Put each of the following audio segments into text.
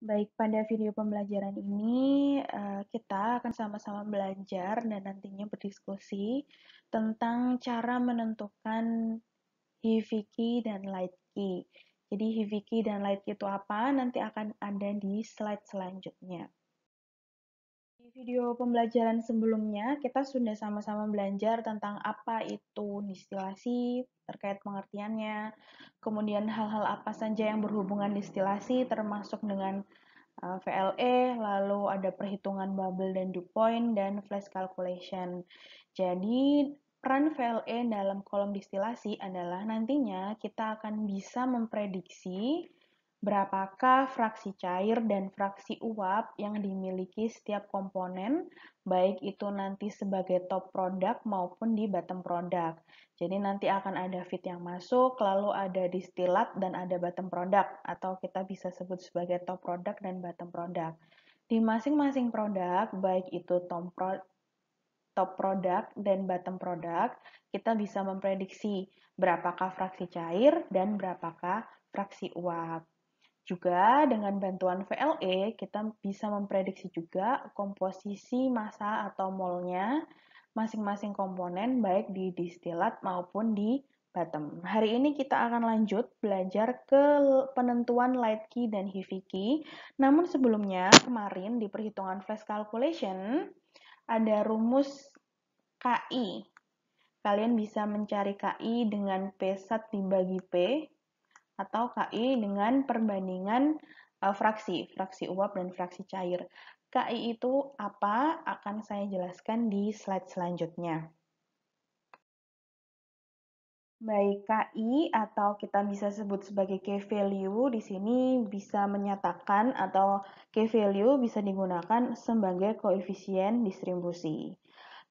Baik, pada video pembelajaran ini eh, kita akan sama-sama belajar dan nantinya berdiskusi tentang cara menentukan Hiviki dan light key. Jadi Hiviki dan light key itu apa? Nanti akan ada di slide selanjutnya video pembelajaran sebelumnya, kita sudah sama-sama belajar tentang apa itu distilasi, terkait pengertiannya, kemudian hal-hal apa saja yang berhubungan distilasi, termasuk dengan eh, VLE, lalu ada perhitungan bubble dan dew point, dan flash calculation. Jadi, peran VLE dalam kolom distilasi adalah nantinya kita akan bisa memprediksi berapakah fraksi cair dan fraksi uap yang dimiliki setiap komponen, baik itu nanti sebagai top produk maupun di bottom product. Jadi nanti akan ada fit yang masuk, lalu ada distilat dan ada bottom product, atau kita bisa sebut sebagai top product dan bottom product. Di masing-masing produk, baik itu top, pro top produk dan bottom product, kita bisa memprediksi berapakah fraksi cair dan berapakah fraksi uap. Juga dengan bantuan VLE, kita bisa memprediksi juga komposisi massa atau molnya masing-masing komponen baik di distilat maupun di bottom. Hari ini kita akan lanjut belajar ke penentuan light key dan heavy key Namun sebelumnya, kemarin di perhitungan flash calculation ada rumus KI. Kalian bisa mencari KI dengan P1 dibagi P atau KI dengan perbandingan uh, fraksi, fraksi uap dan fraksi cair. KI itu apa akan saya jelaskan di slide selanjutnya. Baik, KI atau kita bisa sebut sebagai k value di sini bisa menyatakan atau k value bisa digunakan sebagai koefisien distribusi.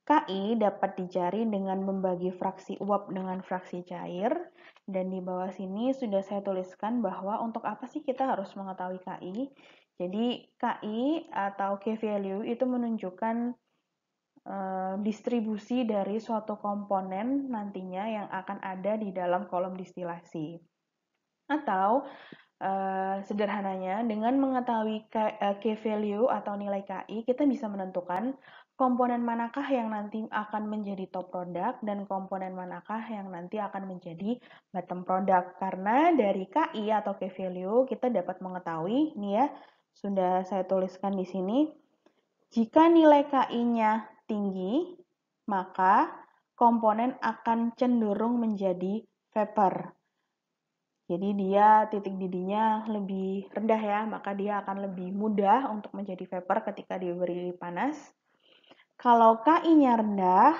KI dapat dicari dengan membagi fraksi uap dengan fraksi cair, dan di bawah sini sudah saya tuliskan bahwa untuk apa sih kita harus mengetahui KI. Jadi KI atau K value itu menunjukkan eh, distribusi dari suatu komponen nantinya yang akan ada di dalam kolom distilasi. Atau eh, sederhananya dengan mengetahui K eh, value atau nilai KI kita bisa menentukan komponen manakah yang nanti akan menjadi top product dan komponen manakah yang nanti akan menjadi bottom product. Karena dari KI atau key value kita dapat mengetahui, nih ya, sudah saya tuliskan di sini, jika nilai KI-nya tinggi, maka komponen akan cenderung menjadi vapor. Jadi dia titik didihnya lebih rendah ya, maka dia akan lebih mudah untuk menjadi vapor ketika diberi panas. Kalau KI-nya rendah,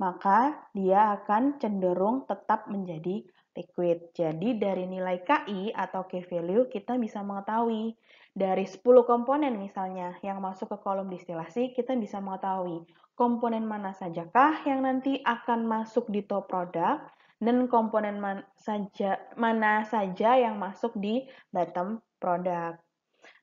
maka dia akan cenderung tetap menjadi liquid. Jadi dari nilai KI atau K value kita bisa mengetahui dari 10 komponen misalnya yang masuk ke kolom distilasi kita bisa mengetahui komponen mana sajakah yang nanti akan masuk di top product dan komponen man saja, mana saja yang masuk di bottom product.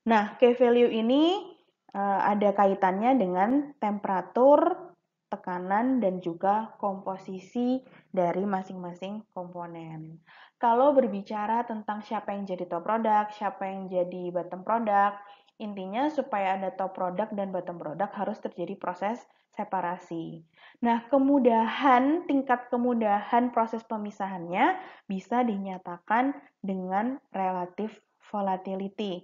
Nah, K value ini Eh, ada kaitannya dengan temperatur, tekanan, dan juga komposisi dari masing-masing komponen. Kalau berbicara tentang siapa yang jadi top product, siapa yang jadi bottom product, intinya supaya ada top product dan bottom product harus terjadi proses separasi. Nah, kemudahan, tingkat kemudahan proses pemisahannya bisa dinyatakan dengan relatif volatility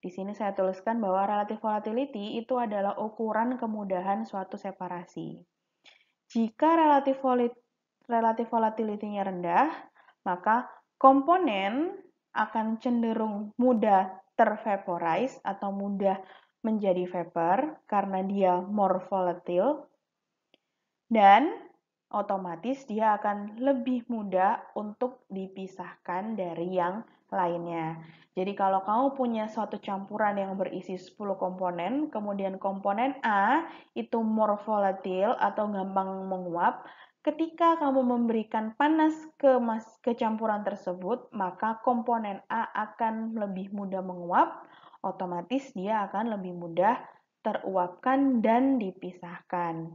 di sini saya tuliskan bahwa relative volatility itu adalah ukuran kemudahan suatu separasi. Jika relative, volatility-nya rendah, maka komponen akan cenderung mudah tervaporize atau mudah menjadi vapor karena dia more volatile dan otomatis dia akan lebih mudah untuk dipisahkan dari yang lainnya. Jadi kalau kamu punya suatu campuran yang berisi 10 komponen, kemudian komponen A itu more volatile atau gampang menguap, ketika kamu memberikan panas ke mas ke campuran tersebut, maka komponen A akan lebih mudah menguap, otomatis dia akan lebih mudah teruapkan dan dipisahkan.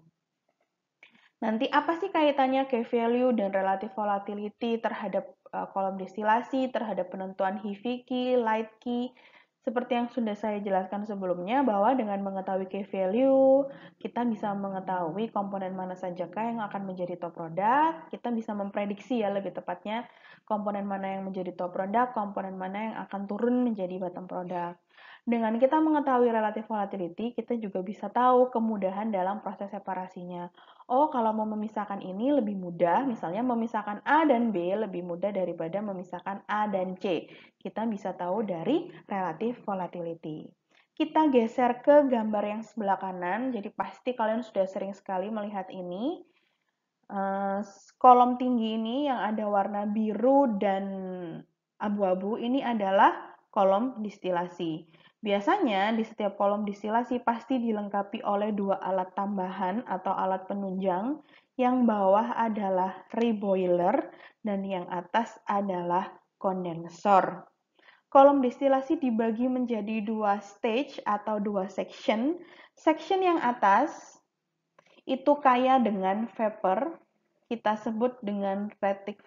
Nanti apa sih kaitannya K value dan relative volatility terhadap Eh, kolom destilasi, terhadap penentuan key, light key. Seperti yang sudah saya jelaskan sebelumnya, bahwa dengan mengetahui key value, kita bisa mengetahui komponen mana sajakah yang akan menjadi top product, kita bisa memprediksi ya lebih tepatnya komponen mana yang menjadi top product, komponen mana yang akan turun menjadi bottom product. Dengan kita mengetahui relative volatility, kita juga bisa tahu kemudahan dalam proses separasinya oh kalau mau memisahkan ini lebih mudah, misalnya memisahkan A dan B lebih mudah daripada memisahkan A dan C. Kita bisa tahu dari relative volatility. Kita geser ke gambar yang sebelah kanan, jadi pasti kalian sudah sering sekali melihat ini. Eh, kolom tinggi ini yang ada warna biru dan abu-abu, ini adalah kolom distilasi. Biasanya, di setiap kolom distilasi pasti dilengkapi oleh dua alat tambahan atau alat penunjang, yang bawah adalah reboiler dan yang atas adalah kondensor. Kolom distilasi dibagi menjadi dua stage atau dua section. Section yang atas itu kaya dengan vapor, kita sebut dengan retic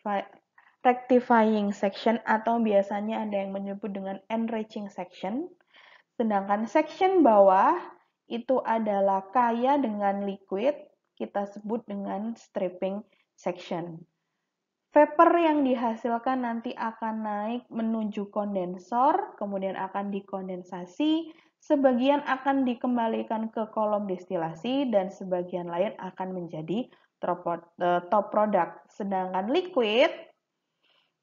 rectifying section atau biasanya ada yang menyebut dengan enriching section. Sedangkan section bawah itu adalah kaya dengan liquid, kita sebut dengan stripping section. Vapor yang dihasilkan nanti akan naik menuju kondensor, kemudian akan dikondensasi, sebagian akan dikembalikan ke kolom destilasi, dan sebagian lain akan menjadi eh, top product. Sedangkan liquid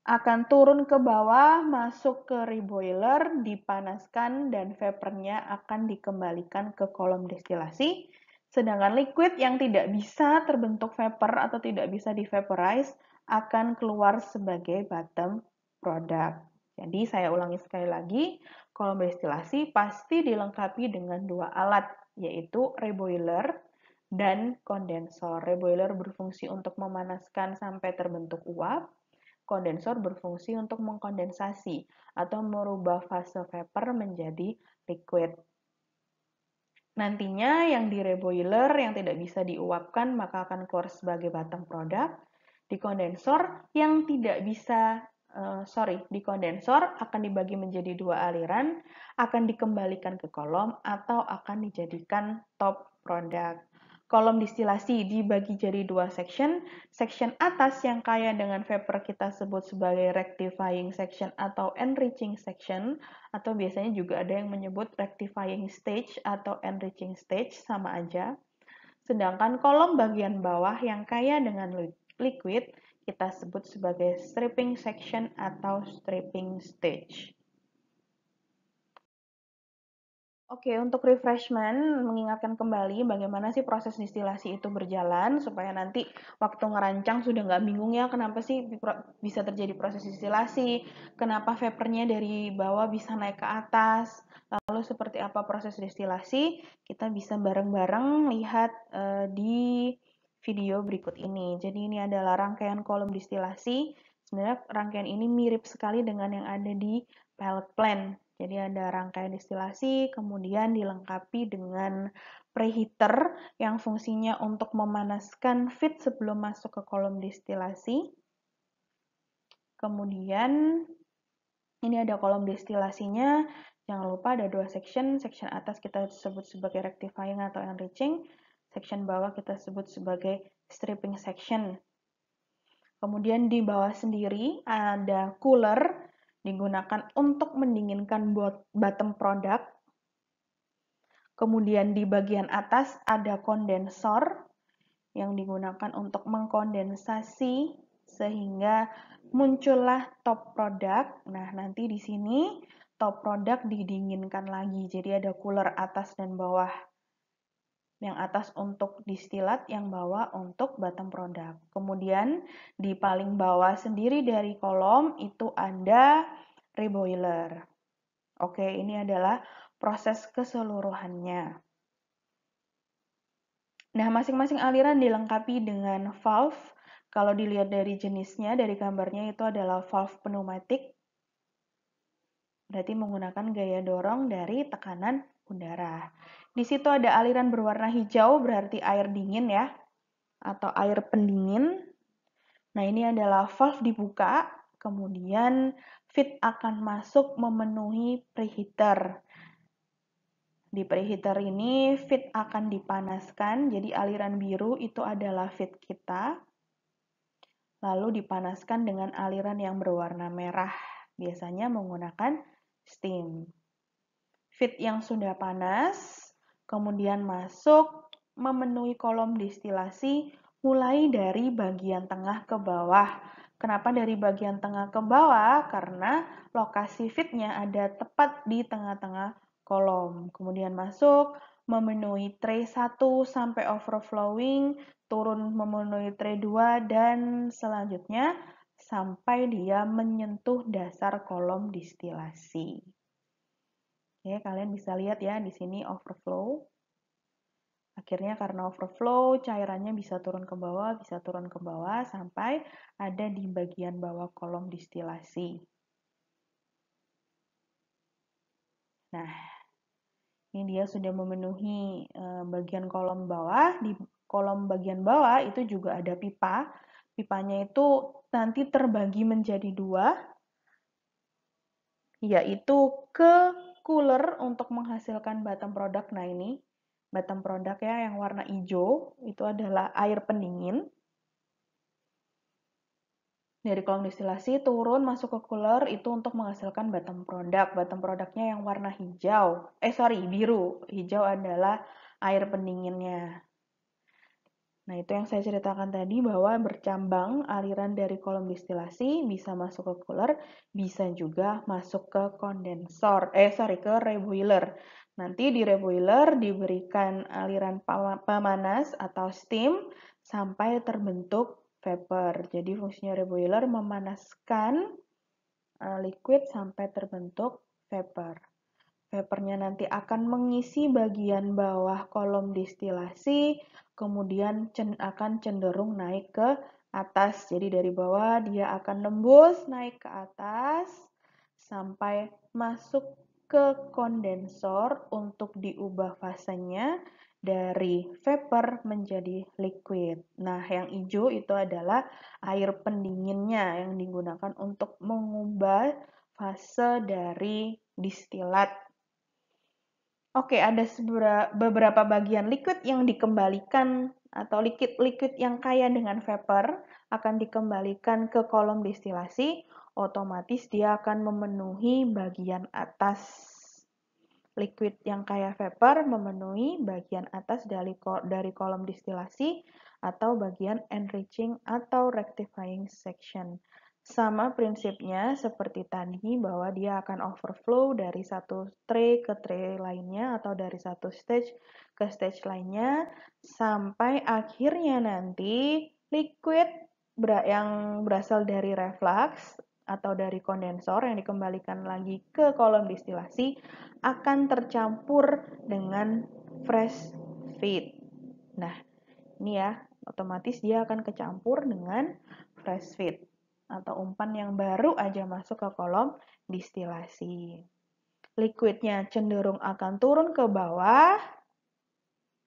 akan turun ke bawah, masuk ke reboiler, dipanaskan, dan vapornya akan dikembalikan ke kolom destilasi. Sedangkan liquid yang tidak bisa terbentuk vapor atau tidak bisa di-vaporize akan keluar sebagai bottom product. Jadi saya ulangi sekali lagi, kolom destilasi pasti dilengkapi dengan dua alat, yaitu reboiler dan kondensor. Reboiler berfungsi untuk memanaskan sampai terbentuk uap, kondensor berfungsi untuk mengkondensasi atau merubah fase vapor menjadi liquid. Nantinya yang di reboiler yang tidak bisa diuapkan maka akan keluar sebagai batang produk. Di kondensor yang tidak bisa Uh, sorry, di kondensor akan dibagi menjadi dua aliran, akan dikembalikan ke kolom atau akan dijadikan top product kolom distilasi dibagi jadi dua section. Section atas yang kaya dengan vapor kita sebut sebagai rectifying section atau enriching section, atau biasanya juga ada yang menyebut rectifying stage atau enriching stage, sama aja. Sedangkan kolom bagian bawah yang kaya dengan liquid kita sebut sebagai stripping section atau stripping stage. Oke, untuk refreshment mengingatkan kembali bagaimana sih proses distilasi itu berjalan supaya nanti waktu ngerancang sudah nggak bingung ya kenapa sih bisa terjadi proses distilasi, kenapa vapornya dari bawah bisa naik ke atas, lalu seperti apa proses distilasi, kita bisa bareng-bareng lihat uh, di video berikut ini. Jadi ini adalah rangkaian kolom distilasi. Sebenarnya rangkaian ini mirip sekali dengan yang ada di pellet plant jadi ada rangkaian distilasi, kemudian dilengkapi dengan preheater yang fungsinya untuk memanaskan feed sebelum masuk ke kolom distilasi. Kemudian ini ada kolom distilasinya, jangan lupa ada dua section, section atas kita sebut sebagai rectifying atau enriching, section bawah kita sebut sebagai stripping section. Kemudian di bawah sendiri ada cooler digunakan untuk mendinginkan bottom product. Kemudian di bagian atas ada kondensor yang digunakan untuk mengkondensasi sehingga muncullah top product. Nah, nanti di sini top product didinginkan lagi. Jadi ada cooler atas dan bawah yang atas untuk distilat, yang bawah untuk bottom product. Kemudian di paling bawah sendiri dari kolom itu ada reboiler. Oke, ini adalah proses keseluruhannya. Nah, masing-masing aliran dilengkapi dengan valve. Kalau dilihat dari jenisnya, dari gambarnya itu adalah valve pneumatik. Berarti menggunakan gaya dorong dari tekanan udara. Di situ ada aliran berwarna hijau berarti air dingin ya, atau air pendingin. Nah ini adalah valve dibuka, kemudian fit akan masuk memenuhi preheater. Di preheater ini fit akan dipanaskan, jadi aliran biru itu adalah fit kita. Lalu dipanaskan dengan aliran yang berwarna merah, biasanya menggunakan steam. Feed yang sudah panas, kemudian masuk memenuhi kolom distilasi mulai dari bagian tengah ke bawah. Kenapa dari bagian tengah ke bawah? Karena lokasi fitnya ada tepat di tengah-tengah kolom. Kemudian masuk memenuhi tray 1 sampai overflowing, turun memenuhi tray 2 dan selanjutnya sampai dia menyentuh dasar kolom distilasi. Oke, kalian bisa lihat ya di sini overflow. Akhirnya karena overflow, cairannya bisa turun ke bawah, bisa turun ke bawah sampai ada di bagian bawah kolom distilasi. Nah, ini dia sudah memenuhi eh, bagian kolom bawah. Di kolom bagian bawah itu juga ada pipa. Pipanya itu nanti terbagi menjadi dua, yaitu ke cooler untuk menghasilkan bottom product. Nah, ini bottom product ya yang warna hijau itu adalah air pendingin. Dari kolom distilasi turun masuk ke cooler itu untuk menghasilkan bottom product. Bottom produknya yang warna hijau. Eh sorry, biru. Hijau adalah air pendinginnya. Nah, itu yang saya ceritakan tadi bahwa bercambang aliran dari kolom distilasi bisa masuk ke cooler, bisa juga masuk ke kondensor, eh sorry, ke reboiler. Nanti di reboiler diberikan aliran pemanas atau steam sampai terbentuk vapor. Jadi fungsinya reboiler memanaskan eh, liquid sampai terbentuk vapor. Vapornya nanti akan mengisi bagian bawah kolom distilasi, kemudian akan cenderung naik ke atas. Jadi dari bawah dia akan nembus naik ke atas sampai masuk ke kondensor untuk diubah fasenya dari vapor menjadi liquid. Nah, yang hijau itu adalah air pendinginnya yang digunakan untuk mengubah fase dari distilat Oke, ada beberapa bagian liquid yang dikembalikan atau liquid-liquid yang kaya dengan vapor akan dikembalikan ke kolom distilasi. otomatis dia akan memenuhi bagian atas. Liquid yang kaya vapor memenuhi bagian atas dari, dari kolom distilasi atau bagian enriching atau rectifying section. Sama prinsipnya seperti tadi bahwa dia akan overflow dari satu tray ke tray lainnya atau dari satu stage ke stage lainnya sampai akhirnya nanti liquid yang berasal dari reflux atau dari kondensor yang dikembalikan lagi ke kolom distilasi akan tercampur dengan fresh feed. Nah, ini ya, otomatis dia akan kecampur dengan fresh feed atau umpan yang baru aja masuk ke kolom distilasi. Liquidnya cenderung akan turun ke bawah,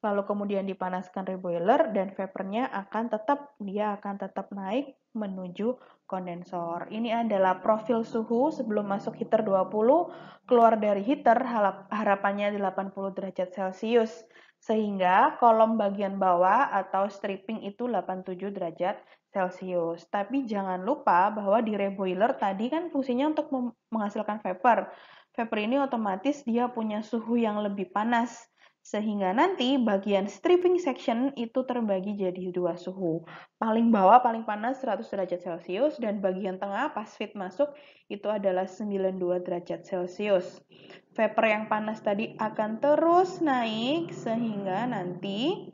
lalu kemudian dipanaskan reboiler dan vapornya akan tetap dia akan tetap naik menuju kondensor. Ini adalah profil suhu sebelum masuk heater 20, keluar dari heater harapannya 80 derajat Celcius. Sehingga kolom bagian bawah atau stripping itu 87 derajat Celcius. Tapi jangan lupa bahwa di reboiler tadi kan fungsinya untuk menghasilkan vapor. Vapor ini otomatis dia punya suhu yang lebih panas sehingga nanti bagian stripping section itu terbagi jadi dua suhu. Paling bawah paling panas 100 derajat Celcius dan bagian tengah pas fit masuk itu adalah 92 derajat Celcius. Vapor yang panas tadi akan terus naik sehingga nanti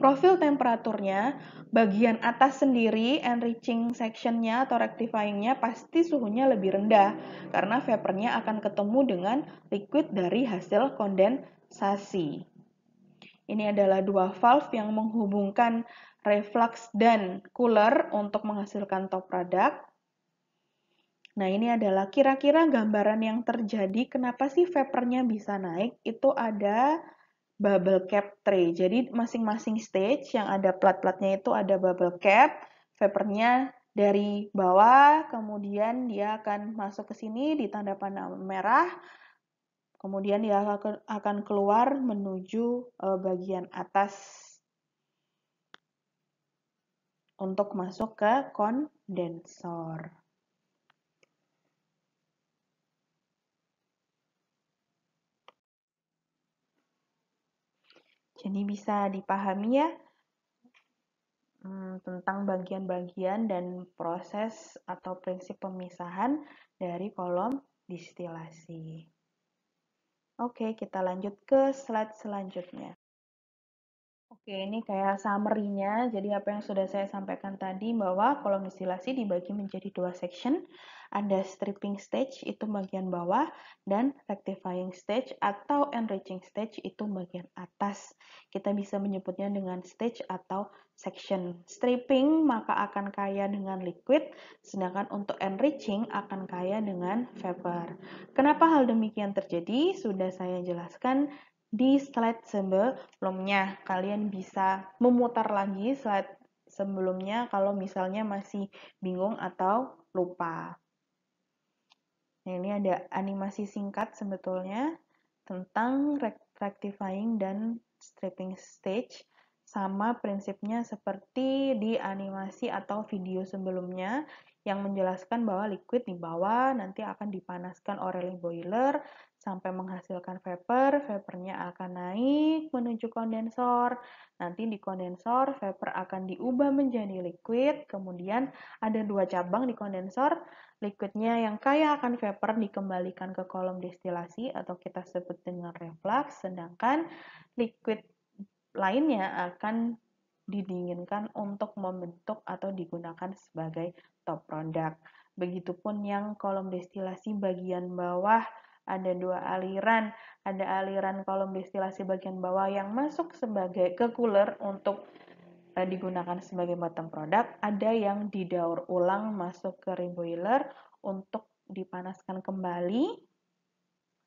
profil temperaturnya bagian atas sendiri enriching sectionnya atau rectifyingnya pasti suhunya lebih rendah karena vapornya akan ketemu dengan liquid dari hasil kondensasi sasi. Ini adalah dua valve yang menghubungkan reflux dan cooler untuk menghasilkan top product. Nah, ini adalah kira-kira gambaran yang terjadi kenapa sih vapornya bisa naik. Itu ada bubble cap tray. Jadi, masing-masing stage yang ada plat-platnya itu ada bubble cap, vapornya dari bawah, kemudian dia akan masuk ke sini di tanda panah merah, Kemudian dia akan keluar menuju eh, bagian atas untuk masuk ke kondensor. Jadi bisa dipahami ya hmm, tentang bagian-bagian dan proses atau prinsip pemisahan dari kolom distilasi. Oke, kita lanjut ke slide selanjutnya. Oke, ini kayak summary-nya. Jadi apa yang sudah saya sampaikan tadi bahwa kolom distilasi dibagi menjadi dua section. Ada stripping stage itu bagian bawah dan rectifying stage atau enriching stage itu bagian atas. Kita bisa menyebutnya dengan stage atau section. Stripping maka akan kaya dengan liquid, sedangkan untuk enriching akan kaya dengan vapor. Kenapa hal demikian terjadi? Sudah saya jelaskan di slide sebelumnya. Kalian bisa memutar lagi slide sebelumnya kalau misalnya masih bingung atau lupa. Nah, ini ada animasi singkat sebetulnya tentang rectifying dan stripping stage sama prinsipnya seperti di animasi atau video sebelumnya yang menjelaskan bahwa liquid di bawah nanti akan dipanaskan oleh boiler sampai menghasilkan vapor, vapornya akan naik menuju kondensor. Nanti di kondensor vapor akan diubah menjadi liquid, kemudian ada dua cabang di kondensor. Liquidnya yang kaya akan vapor dikembalikan ke kolom destilasi atau kita sebut dengan reflux, sedangkan liquid lainnya akan didinginkan untuk membentuk atau digunakan sebagai top product. Begitupun yang kolom destilasi bagian bawah ada dua aliran, ada aliran kolom destilasi bagian bawah yang masuk sebagai ke cooler untuk e, digunakan sebagai bottom product, ada yang didaur ulang masuk ke reboiler untuk dipanaskan kembali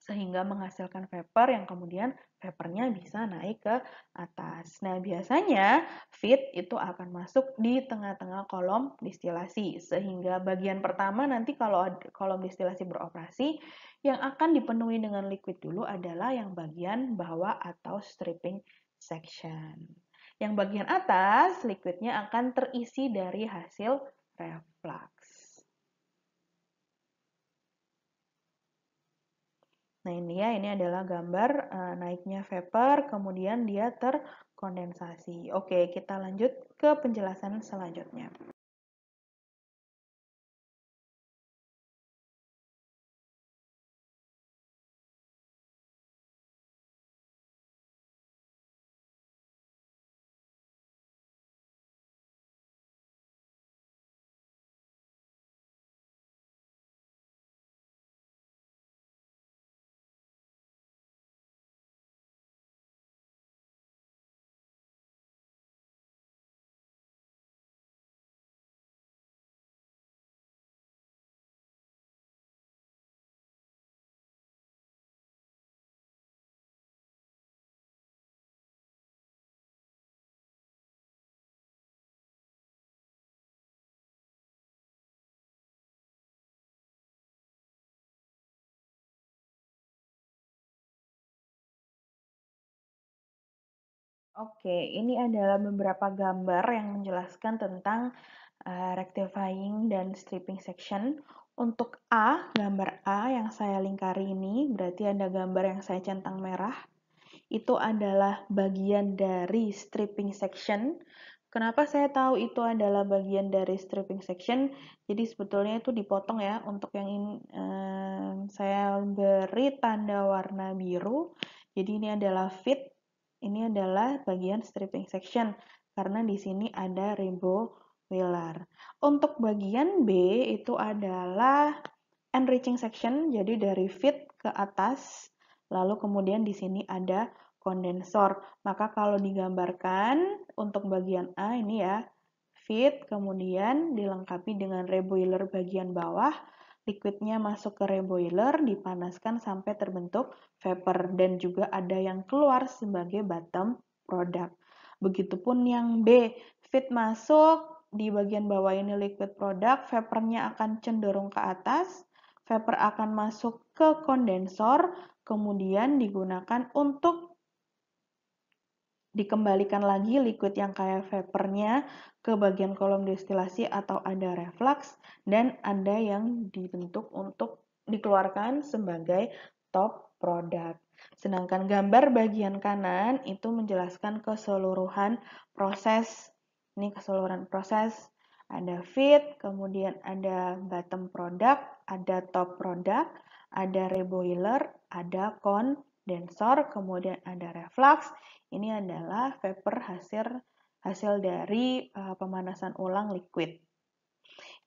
sehingga menghasilkan vapor yang kemudian vapornya bisa naik ke atas. Nah, biasanya feed itu akan masuk di tengah-tengah kolom distilasi sehingga bagian pertama nanti kalau kolom distilasi beroperasi yang akan dipenuhi dengan liquid dulu adalah yang bagian bawah atau stripping section. Yang bagian atas liquidnya akan terisi dari hasil reflux. Nah ini ya, ini adalah gambar uh, naiknya vapor, kemudian dia terkondensasi. Oke, kita lanjut ke penjelasan selanjutnya. Oke, ini adalah beberapa gambar yang menjelaskan tentang uh, rectifying dan stripping section. Untuk A, gambar A yang saya lingkari ini, berarti ada gambar yang saya centang merah. Itu adalah bagian dari stripping section. Kenapa saya tahu itu adalah bagian dari stripping section? Jadi sebetulnya itu dipotong ya. Untuk yang ini, eh, saya beri tanda warna biru. Jadi ini adalah fit ini adalah bagian stripping section karena di sini ada rainbow pillar. Untuk bagian B itu adalah enriching section, jadi dari fit ke atas, lalu kemudian di sini ada kondensor. Maka kalau digambarkan untuk bagian A ini ya, fit kemudian dilengkapi dengan reboiler bagian bawah, liquidnya masuk ke reboiler, dipanaskan sampai terbentuk vapor, dan juga ada yang keluar sebagai bottom product. Begitupun yang B, feed masuk, di bagian bawah ini liquid product, vapornya akan cenderung ke atas, vapor akan masuk ke kondensor, kemudian digunakan untuk dikembalikan lagi liquid yang kayak vapornya ke bagian kolom destilasi atau ada reflux dan ada yang dibentuk untuk dikeluarkan sebagai top product. Sedangkan gambar bagian kanan itu menjelaskan keseluruhan proses. Ini keseluruhan proses ada feed, kemudian ada bottom product, ada top product, ada reboiler, ada condenser, kemudian ada reflux ini adalah vapor hasil hasil dari uh, pemanasan ulang liquid.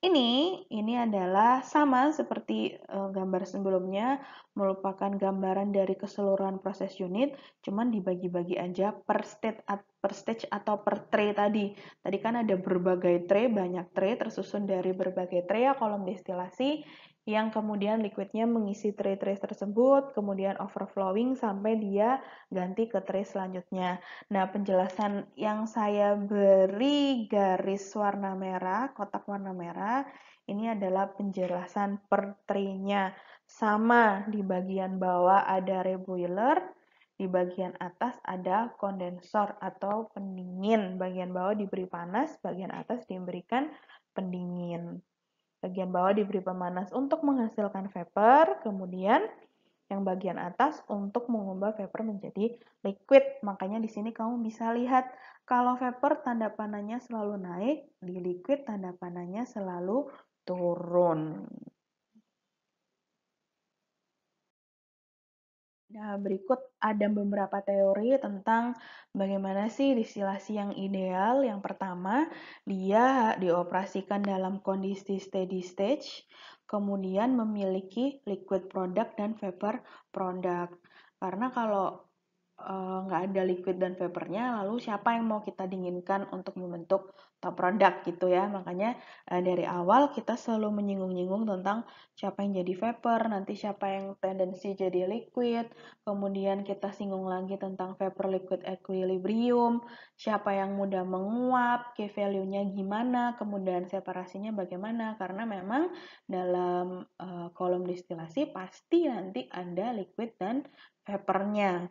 Ini ini adalah sama seperti uh, gambar sebelumnya, merupakan gambaran dari keseluruhan proses unit, cuman dibagi-bagi aja per state at, per stage atau per tray tadi. Tadi kan ada berbagai tray, banyak tray tersusun dari berbagai tray ya kolom destilasi yang kemudian liquidnya mengisi tray-tray tersebut, kemudian overflowing sampai dia ganti ke tray selanjutnya. Nah, penjelasan yang saya beri garis warna merah, kotak warna merah, ini adalah penjelasan per tray-nya. Sama di bagian bawah ada reboiler, di bagian atas ada kondensor atau pendingin. Bagian bawah diberi panas, bagian atas diberikan pendingin. Bagian bawah diberi pemanas untuk menghasilkan vapor, kemudian yang bagian atas untuk mengubah vapor menjadi liquid. Makanya di sini kamu bisa lihat kalau vapor tanda panahnya selalu naik, di liquid tanda panahnya selalu turun. Nah, berikut ada beberapa teori tentang bagaimana sih distilasi yang ideal. Yang pertama, dia dioperasikan dalam kondisi steady stage, kemudian memiliki liquid product dan vapor product. Karena kalau Eh, nggak uh, ada liquid dan vapornya lalu siapa yang mau kita dinginkan untuk membentuk produk gitu ya makanya uh, dari awal kita selalu menyinggung-nyinggung tentang siapa yang jadi vapor nanti siapa yang tendensi jadi liquid kemudian kita singgung lagi tentang vapor liquid equilibrium siapa yang mudah menguap key value-nya gimana kemudian separasinya bagaimana karena memang dalam uh, kolom distilasi pasti nanti ada liquid dan vapornya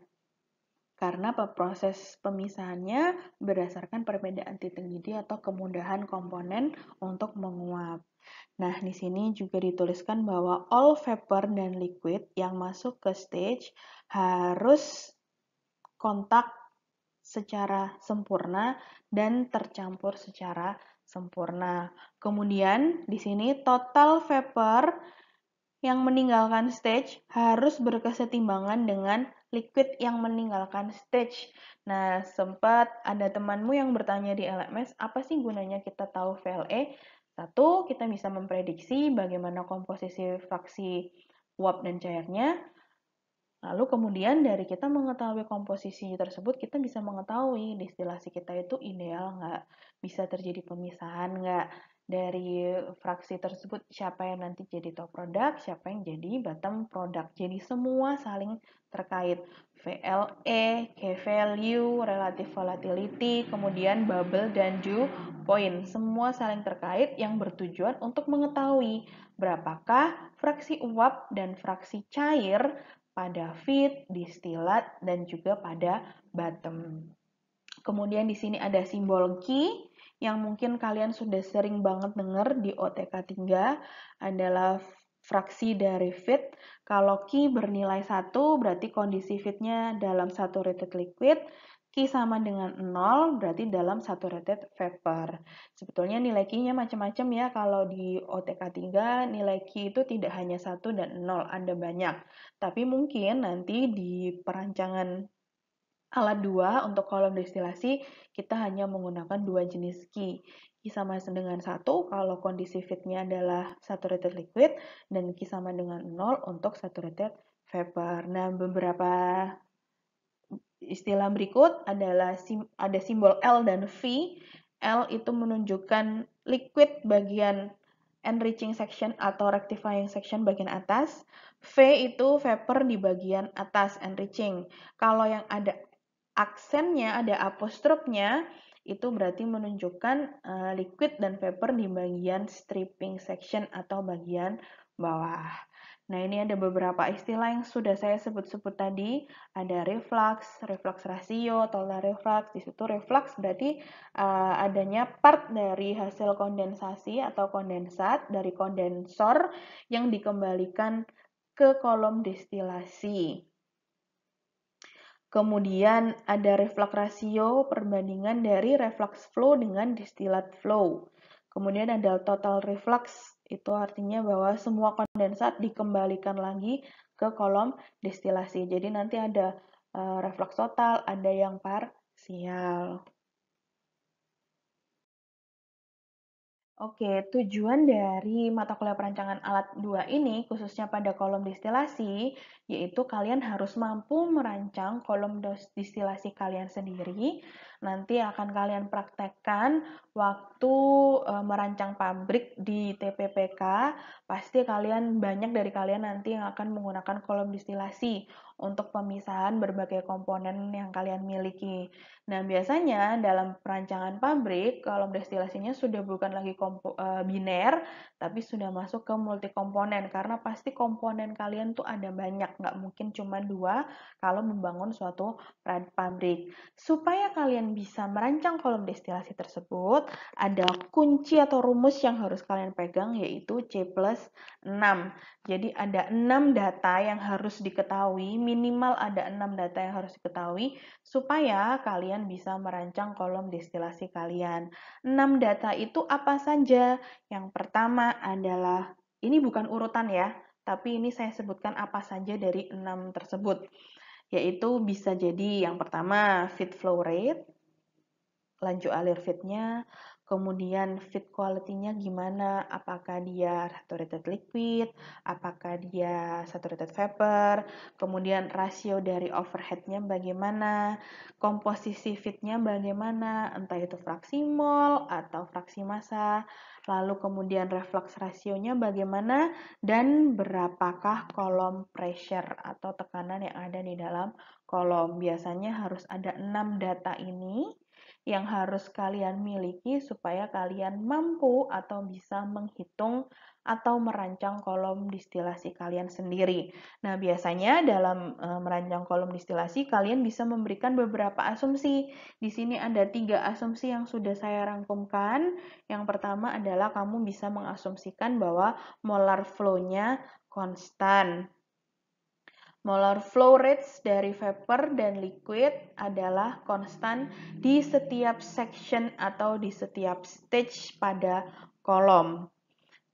karena proses pemisahannya berdasarkan perbedaan titik didih atau kemudahan komponen untuk menguap. Nah, di sini juga dituliskan bahwa all vapor dan liquid yang masuk ke stage harus kontak secara sempurna dan tercampur secara sempurna. Kemudian di sini total vapor yang meninggalkan stage harus berkesetimbangan dengan liquid yang meninggalkan stage. Nah, sempat ada temanmu yang bertanya di LMS, apa sih gunanya kita tahu VLE? Satu, kita bisa memprediksi bagaimana komposisi fraksi uap dan cairnya. Lalu kemudian dari kita mengetahui komposisi tersebut, kita bisa mengetahui distilasi kita itu ideal nggak, bisa terjadi pemisahan nggak dari fraksi tersebut siapa yang nanti jadi top product, siapa yang jadi bottom product. Jadi semua saling terkait. VLE, key value, relative volatility, kemudian bubble dan dew point. Semua saling terkait yang bertujuan untuk mengetahui berapakah fraksi uap dan fraksi cair pada feed, distilat, dan juga pada bottom. Kemudian di sini ada simbol key, yang mungkin kalian sudah sering banget dengar di OTK 3 adalah fraksi dari fit. Kalau ki bernilai 1 berarti kondisi fitnya dalam satu saturated liquid, Ki sama dengan 0 berarti dalam satu saturated vapor. Sebetulnya nilai ki nya macam-macam ya. Kalau di OTK 3 nilai ki itu tidak hanya satu dan 0, ada banyak. Tapi mungkin nanti di perancangan Alat dua untuk kolom destilasi kita hanya menggunakan dua jenis ki Q sama dengan satu kalau kondisi fitnya adalah saturated liquid dan Q sama dengan nol untuk saturated vapor. Nah, beberapa istilah berikut adalah sim ada simbol L dan V. L itu menunjukkan liquid bagian enriching section atau rectifying section bagian atas. V itu vapor di bagian atas enriching. Kalau yang ada aksennya, ada apostrofnya, itu berarti menunjukkan uh, liquid dan vapor di bagian stripping section atau bagian bawah. Nah, ini ada beberapa istilah yang sudah saya sebut-sebut tadi. Ada reflux, reflux rasio, total reflux. Di situ reflux berarti uh, adanya part dari hasil kondensasi atau kondensat dari kondensor yang dikembalikan ke kolom destilasi. Kemudian ada reflux ratio perbandingan dari reflux flow dengan distillate flow. Kemudian ada total reflux, itu artinya bahwa semua kondensat dikembalikan lagi ke kolom destilasi. Jadi nanti ada uh, reflux total, ada yang parsial. Oke, tujuan dari mata kuliah perancangan alat 2 ini, khususnya pada kolom distilasi, yaitu kalian harus mampu merancang kolom distilasi kalian sendiri. Nanti akan kalian praktekkan waktu e, merancang pabrik di TPPK. Pasti kalian banyak dari kalian nanti yang akan menggunakan kolom distilasi untuk pemisahan berbagai komponen yang kalian miliki. Nah, biasanya dalam perancangan pabrik, kalau destilasinya sudah bukan lagi kompo, e, biner, tapi sudah masuk ke multi komponen, karena pasti komponen kalian tuh ada banyak, nggak mungkin cuma dua kalau membangun suatu pabrik. Supaya kalian bisa merancang kolom destilasi tersebut, ada kunci atau rumus yang harus kalian pegang, yaitu C plus 6. Jadi ada 6 data yang harus diketahui minimal ada 6 data yang harus diketahui supaya kalian bisa merancang kolom destilasi kalian. 6 data itu apa saja? Yang pertama adalah, ini bukan urutan ya, tapi ini saya sebutkan apa saja dari 6 tersebut. Yaitu bisa jadi yang pertama feed flow rate, lanjut alir feednya, kemudian fit quality-nya gimana, apakah dia saturated liquid, apakah dia saturated vapor, kemudian rasio dari overhead-nya bagaimana, komposisi fit-nya bagaimana, entah itu fraksi mol atau fraksi massa, lalu kemudian reflux rasionya bagaimana, dan berapakah kolom pressure atau tekanan yang ada di dalam kolom. Biasanya harus ada enam data ini, yang harus kalian miliki supaya kalian mampu atau bisa menghitung atau merancang kolom distilasi kalian sendiri. Nah, biasanya dalam e, merancang kolom distilasi kalian bisa memberikan beberapa asumsi. Di sini ada tiga asumsi yang sudah saya rangkumkan. Yang pertama adalah kamu bisa mengasumsikan bahwa molar flow-nya konstan. Molar flow rates dari vapor dan liquid adalah konstan di setiap section atau di setiap stage pada kolom.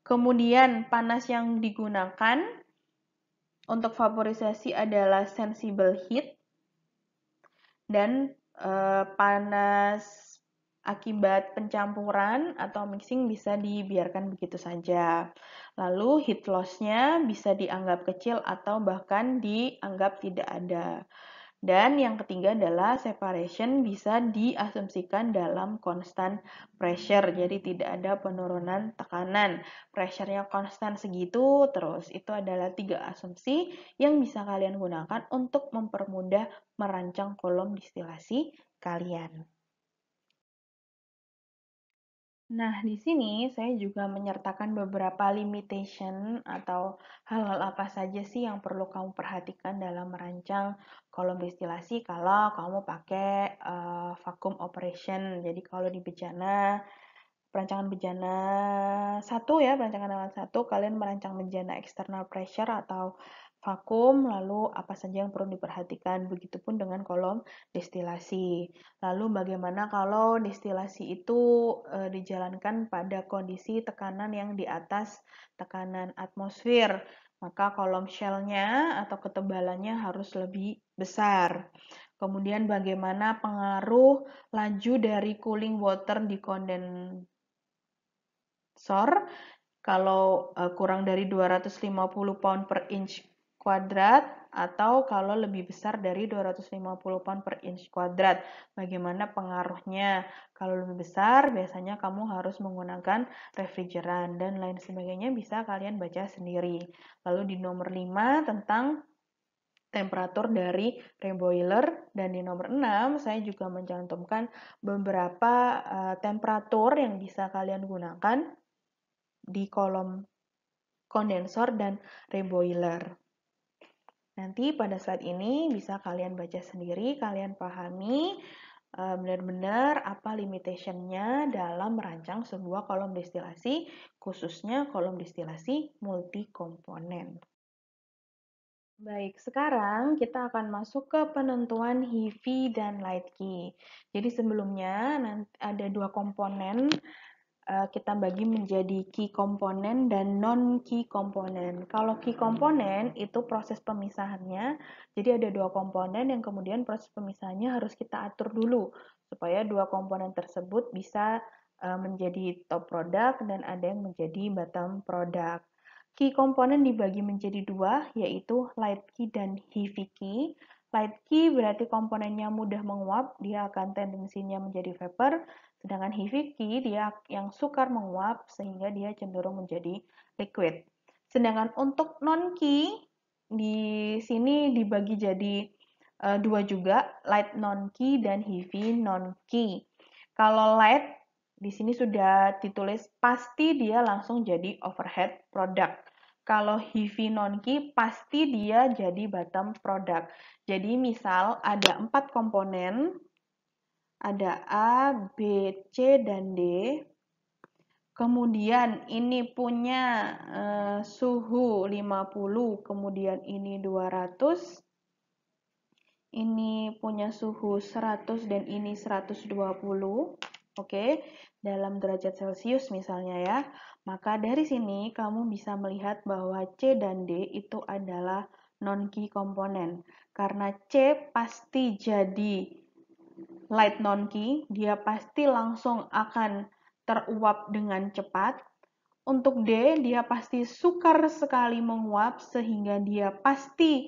Kemudian panas yang digunakan untuk vaporisasi adalah sensible heat dan e, panas akibat pencampuran atau mixing bisa dibiarkan begitu saja. Lalu heat loss-nya bisa dianggap kecil atau bahkan dianggap tidak ada. Dan yang ketiga adalah separation bisa diasumsikan dalam constant pressure. Jadi tidak ada penurunan tekanan. Pressure-nya konstan segitu terus. Itu adalah tiga asumsi yang bisa kalian gunakan untuk mempermudah merancang kolom distilasi kalian. Nah, di sini saya juga menyertakan beberapa limitation atau hal-hal apa saja sih yang perlu kamu perhatikan dalam merancang kolom destilasi kalau kamu pakai uh, eh, vacuum operation. Jadi kalau di bejana, perancangan bejana satu ya, perancangan alat satu, kalian merancang bejana external pressure atau vakum, lalu apa saja yang perlu diperhatikan. Begitupun dengan kolom destilasi. Lalu bagaimana kalau destilasi itu e, dijalankan pada kondisi tekanan yang di atas tekanan atmosfer, maka kolom shellnya atau ketebalannya harus lebih besar. Kemudian bagaimana pengaruh laju dari cooling water di kondensor kalau e, kurang dari 250 pound per inch kuadrat atau kalau lebih besar dari 250 pound per inch kuadrat. Bagaimana pengaruhnya? Kalau lebih besar, biasanya kamu harus menggunakan refrigeran dan lain sebagainya bisa kalian baca sendiri. Lalu di nomor 5 tentang temperatur dari reboiler dan di nomor 6 saya juga mencantumkan beberapa uh, temperatur yang bisa kalian gunakan di kolom kondensor dan reboiler. Nanti pada saat ini bisa kalian baca sendiri, kalian pahami eh, benar-benar apa limitationnya dalam merancang sebuah kolom distilasi, khususnya kolom distilasi multikomponen. Baik, sekarang kita akan masuk ke penentuan heavy dan Light Key. Jadi sebelumnya ada dua komponen Eh, kita bagi menjadi key komponen dan non key komponen. Kalau key komponen itu proses pemisahannya, jadi ada dua komponen yang kemudian proses pemisahannya harus kita atur dulu supaya dua komponen tersebut bisa eh, menjadi top product dan ada yang menjadi bottom product. Key komponen dibagi menjadi dua, yaitu light key dan heavy key. Light key berarti komponennya mudah menguap, dia akan tendensinya menjadi vapor, Sedangkan Hibiki dia yang sukar menguap sehingga dia cenderung menjadi liquid. Sedangkan untuk non-ki di sini dibagi jadi uh, dua juga, light non-ki dan heavy non-ki. Kalau light di sini sudah ditulis pasti dia langsung jadi overhead product. Kalau heavy non-ki pasti dia jadi bottom product. Jadi misal ada empat komponen ada A, B, C, dan D. Kemudian ini punya eh, suhu 50, kemudian ini 200. Ini punya suhu 100 dan ini 120. Oke, dalam derajat Celcius misalnya ya. Maka dari sini kamu bisa melihat bahwa C dan D itu adalah non-key komponen. Karena C pasti jadi light non-key, dia pasti langsung akan teruap dengan cepat. Untuk D, dia pasti sukar sekali menguap sehingga dia pasti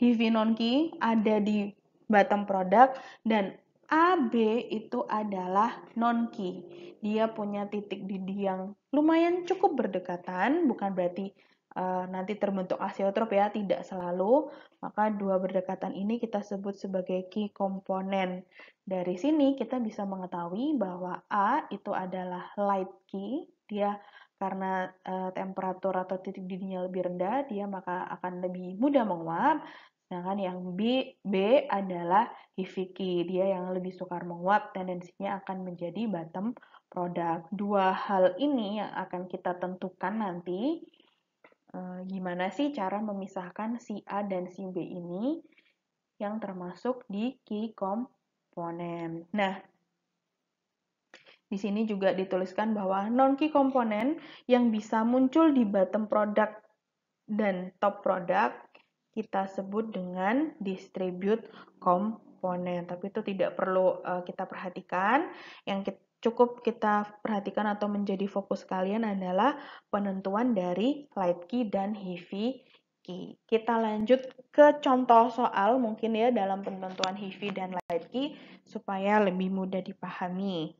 heavy non-key ada di bottom product dan AB itu adalah non-key. Dia punya titik didih yang lumayan cukup berdekatan, bukan berarti Eh, nanti terbentuk asiotrop ya, tidak selalu. Maka dua berdekatan ini kita sebut sebagai key komponen. Dari sini kita bisa mengetahui bahwa A itu adalah light key, dia karena uh, temperatur atau titik didihnya lebih rendah, dia maka akan lebih mudah menguap. Sedangkan yang B, B adalah heavy key, dia yang lebih sukar menguap, tendensinya akan menjadi bottom produk. Dua hal ini yang akan kita tentukan nanti Eh, gimana sih cara memisahkan si A dan si B ini yang termasuk di key component. Nah, di sini juga dituliskan bahwa non-key component yang bisa muncul di bottom product dan top product kita sebut dengan distribute component. Tapi itu tidak perlu eh, kita perhatikan. Yang kita, cukup kita perhatikan atau menjadi fokus kalian adalah penentuan dari light key dan heavy key. Kita lanjut ke contoh soal mungkin ya dalam penentuan heavy dan light key supaya lebih mudah dipahami.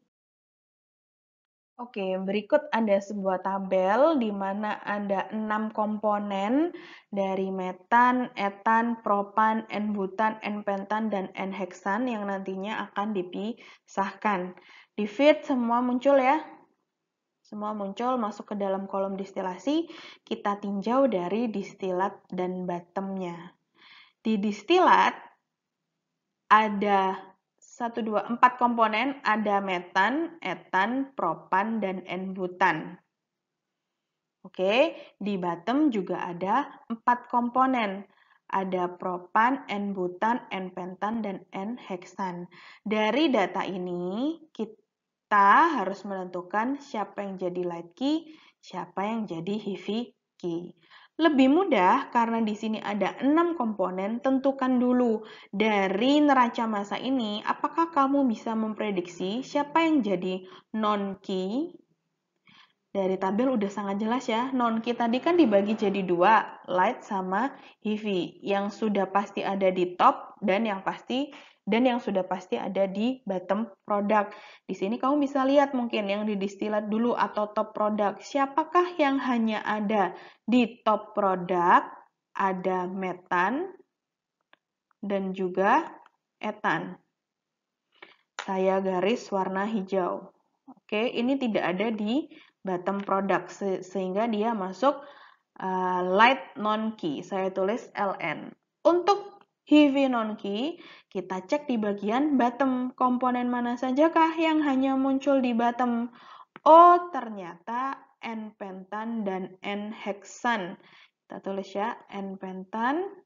Oke, berikut ada sebuah tabel di mana ada enam komponen dari metan, etan, propan, n-butan, n-pentan, dan n-heksan yang nantinya akan dipisahkan. Di feed semua muncul ya. Semua muncul masuk ke dalam kolom distilasi, kita tinjau dari distilat dan bottomnya. Di distilat ada 1, 2, 4 komponen, ada metan, etan, propan, dan n-butan. Oke, di bottom juga ada 4 komponen, ada propan, N-butan, N-pentan, dan N-heksan. Dari data ini, kita kita harus menentukan siapa yang jadi light key, siapa yang jadi heavy key. Lebih mudah karena di sini ada enam komponen, tentukan dulu dari neraca masa ini apakah kamu bisa memprediksi siapa yang jadi non key. Dari tabel udah sangat jelas ya, non key tadi kan dibagi jadi dua, light sama heavy, yang sudah pasti ada di top dan yang pasti dan yang sudah pasti ada di bottom product. Di sini kamu bisa lihat mungkin yang di distilat dulu atau top product. Siapakah yang hanya ada di top product? Ada metan dan juga etan. Saya garis warna hijau. Oke, ini tidak ada di bottom product se sehingga dia masuk uh, light non key. Saya tulis LN. Untuk non-key, kita cek di bagian bottom. Komponen mana sajakah yang hanya muncul di bottom? Oh, ternyata N-pentan dan N-heksan. Kita tulis ya, N-pentan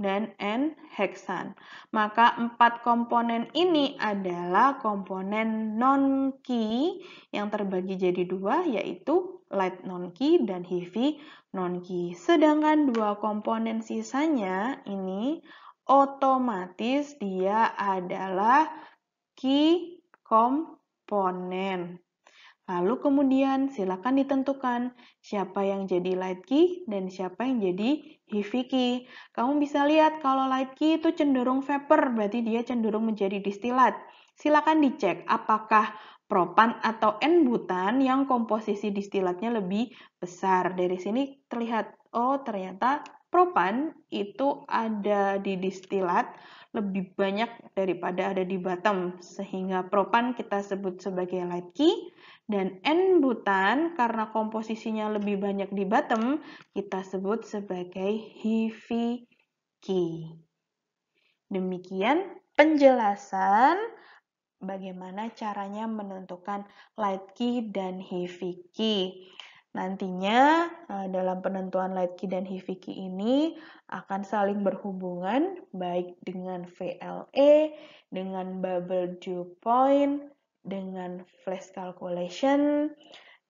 dan N-heksan. Maka empat komponen ini adalah komponen non-key yang terbagi jadi dua yaitu light non-key dan heavy non-key. Sedangkan dua komponen sisanya ini otomatis dia adalah key komponen. Lalu kemudian silakan ditentukan siapa yang jadi light key dan siapa yang jadi heavy key. Kamu bisa lihat kalau light key itu cenderung vapor, berarti dia cenderung menjadi distilat. Silakan dicek apakah propan atau n-butan yang komposisi distilatnya lebih besar. Dari sini terlihat, oh ternyata propan itu ada di distilat lebih banyak daripada ada di bottom. Sehingga propan kita sebut sebagai light key dan N butan karena komposisinya lebih banyak di bottom, kita sebut sebagai hifiki. Demikian penjelasan bagaimana caranya menentukan light key dan heavy key. Nantinya eh, dalam penentuan light key dan key ini akan saling berhubungan baik dengan VLE, dengan bubble dew point, dengan flash calculation,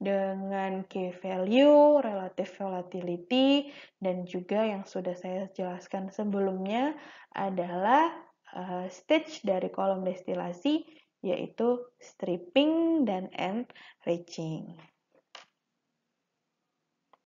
dengan key value, relative volatility, dan juga yang sudah saya jelaskan sebelumnya adalah uh, stage dari kolom destilasi yaitu stripping dan enriching.